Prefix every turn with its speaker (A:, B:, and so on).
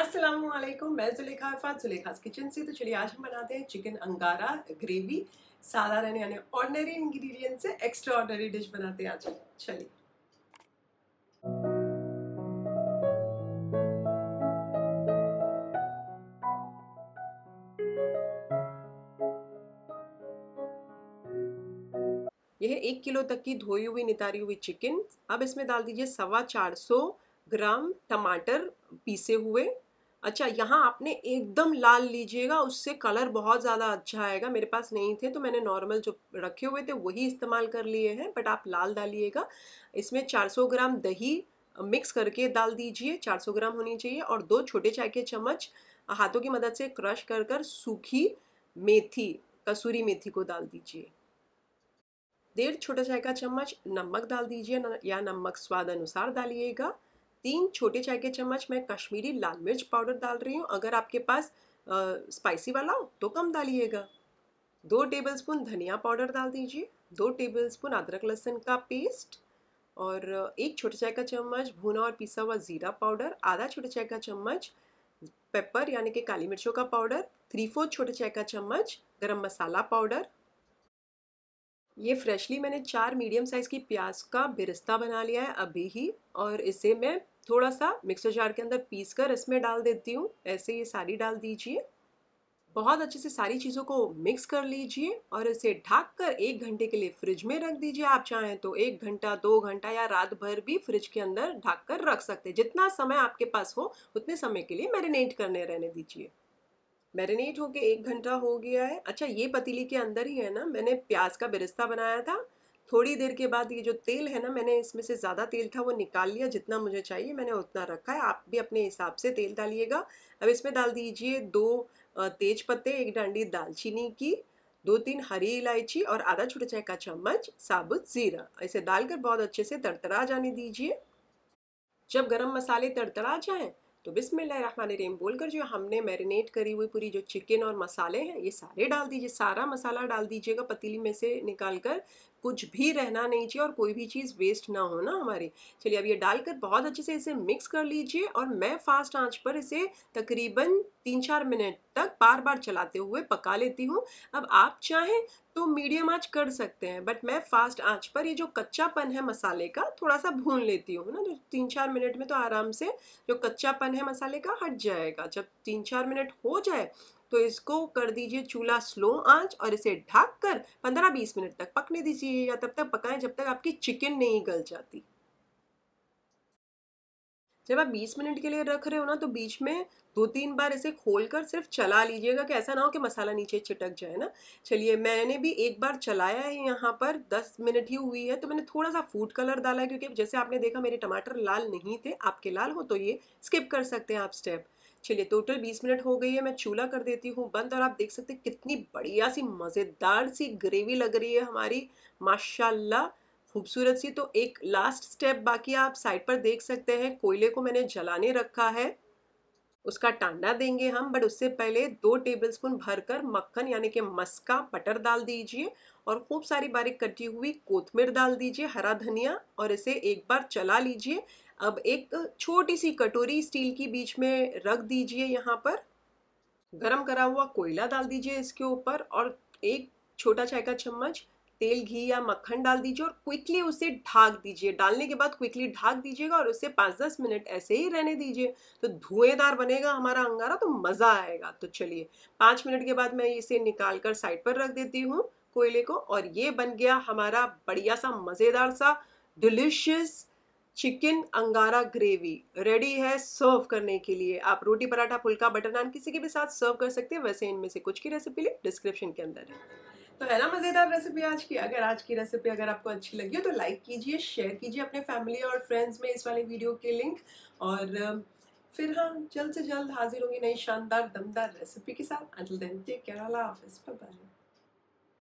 A: असलम मैं जुलेखा अरफात जुलेखास किचन से तो चलिए आज हम बनाते हैं चिकन अंगारा ग्रेवी साधारण यानी ऑर्डनरी इंग्रेडिएंट से एक्स्ट्रा ऑर्डनरी डिश बनाते हैं आज चलिए यह एक किलो तक की धोई हुई नितारी हुई चिकन अब इसमें डाल दीजिए सवा चार सौ ग्राम टमाटर पीसे हुए अच्छा यहाँ आपने एकदम लाल लीजिएगा उससे कलर बहुत ज़्यादा अच्छा आएगा मेरे पास नहीं थे तो मैंने नॉर्मल जो रखे हुए थे वही इस्तेमाल कर लिए हैं बट आप लाल डालिएगा इसमें 400 ग्राम दही मिक्स करके डाल दीजिए 400 ग्राम होनी चाहिए और दो छोटे चाय के चम्मच हाथों की मदद से क्रश कर कर सूखी मेथी कसूरी मेथी को डाल दीजिए डेढ़ छोटा चाय का चम्मच नमक डाल दीजिए या नमक स्वाद अनुसार डालिएगा तीन छोटे चाय के चम्मच मैं कश्मीरी लाल मिर्च पाउडर डाल रही हूँ अगर आपके पास स्पाइसी वाला हो तो कम डालिएगा दो टेबलस्पून धनिया पाउडर डाल दीजिए दो टेबलस्पून अदरक लहसुन का पेस्ट और एक छोटे चाय का चम्मच भुना और पिसा हुआ ज़ीरा पाउडर आधा छोटे चाय का चम्मच पेपर यानी कि काली मिर्चों का पाउडर थ्री फोर्थ छोटे चाय का चम्मच गरम मसाला पाउडर ये फ्रेशली मैंने चार मीडियम साइज़ की प्याज का बिरस्ता बना लिया है अभी ही और इसे मैं थोड़ा सा मिक्सर जार के अंदर पीस कर इसमें डाल देती हूँ ऐसे ये सारी डाल दीजिए बहुत अच्छे से सारी चीज़ों को मिक्स कर लीजिए और इसे ढक कर एक घंटे के लिए फ्रिज में रख दीजिए आप चाहें तो एक घंटा दो घंटा या रात भर भी फ्रिज के अंदर ढक कर रख सकते हैं जितना समय आपके पास हो उतने समय के लिए मैरिनेट करने रहने दीजिए मैरिनेट होके एक घंटा हो गया है अच्छा ये पतीली के अंदर ही है ना मैंने प्याज का बिरिस्ता बनाया था थोड़ी देर के बाद ये जो तेल है ना मैंने इसमें से ज़्यादा तेल था वो निकाल लिया जितना मुझे चाहिए मैंने उतना रखा है आप भी अपने हिसाब से तेल डालिएगा अब इसमें डाल दीजिए दो तेज पत्ते एक डांडी दालचीनी की दो तीन हरी इलायची और आधा छोटा चाय का चम्मच साबुत ज़ीरा इसे डालकर बहुत अच्छे से तड़तड़ा जाने दीजिए जब गरम मसाले तड़तड़ा जाएं तो बिसमीम बोलकर जो हमने मैरिनेट करी हुई पूरी जो चिकन और मसाले हैं ये सारे डाल दीजिए सारा मसाला डाल दीजिएगा पतीली में से निकाल कर कुछ भी रहना नहीं चाहिए और कोई भी चीज़ वेस्ट ना हो ना हमारी चलिए अब ये डालकर बहुत अच्छे से इसे मिक्स कर लीजिए और मैं फास्ट आंच पर इसे तकरीबन तीन चार मिनट तक बार बार चलाते हुए पका लेती हूँ अब आप चाहें तो मीडियम आँच कर सकते हैं बट मैं फास्ट आँच पर ये जो कच्चापन है मसाले का थोड़ा सा भून लेती हूँ ना जो तीन चार मिनट में तो आराम से जो कच्चापन है मसाले का हट जाएगा जब तीन चार मिनट हो जाए तो इसको कर दीजिए चूल्हा स्लो आंच और इसे ढककर कर पंद्रह बीस मिनट तक पकने दीजिए या तब तक पकाएं जब तक आपकी चिकन नहीं गल जाती जब आप 20 मिनट के लिए रख रहे हो ना तो बीच में दो तीन बार इसे खोल कर सिर्फ चला लीजिएगा कि ऐसा ना हो कि मसाला नीचे चिटक जाए ना चलिए मैंने भी एक बार चलाया है यहाँ पर 10 मिनट ही हुई है तो मैंने थोड़ा सा फूड कलर डाला है क्योंकि जैसे आपने देखा मेरे टमाटर लाल नहीं थे आपके लाल हो तो ये स्किप कर सकते हैं आप स्टेप चलिए टोटल 20 मिनट हो गई है मैं चूल्हा कर देती हूँ बंद और आप देख सकते हैं कितनी बढ़िया सी मज़ेदार सी ग्रेवी लग रही है हमारी माशाल्लाह खूबसूरत सी तो एक लास्ट स्टेप बाकी आप साइड पर देख सकते हैं कोयले को मैंने जलाने रखा है उसका टांडा देंगे हम बट उससे पहले दो टेबलस्पून भरकर मक्खन यानी कि मस्का बटर डाल दीजिए और खूब सारी बारीक कटी हुई कोथमीर डाल दीजिए हरा धनिया और इसे एक बार चला लीजिए अब एक छोटी सी कटोरी स्टील की बीच में रख दीजिए यहाँ पर गरम करा हुआ कोयला डाल दीजिए इसके ऊपर और एक छोटा चाय का चम्मच तेल घी या मक्खन डाल दीजिए और क्विकली उसे ढाक दीजिए डालने के बाद क्विकली ढाक दीजिएगा और उसे पाँच दस मिनट ऐसे ही रहने दीजिए तो धुएंदार बनेगा हमारा अंगारा तो मज़ा आएगा तो चलिए पाँच मिनट के बाद मैं इसे निकाल कर साइड पर रख देती हूँ कोयले को और ये बन गया हमारा बढ़िया सा मज़ेदार सा delicious chicken angara gravy ready है सर्व करने के लिए आप रोटी पराठा फुल्का बटर नान किसी के भी साथ सर्व कर सकते हैं वैसे इनमें से कुछ की रेसिपी डिस्क्रिप्शन के अंदर है तो है ना मज़ेदार रेसिपी आज की अगर आज की रेसिपी अगर आपको अच्छी लगी हो तो लाइक कीजिए शेयर कीजिए अपने फैमिली और फ्रेंड्स में इस वाली वीडियो के लिंक और um, फिर हाँ जल्द से जल्द हाजिर होंगी नई शानदार दमदार रेसिपी के साथ अंटिल देन टेक केयर अल्लाह हाफिज़ बाय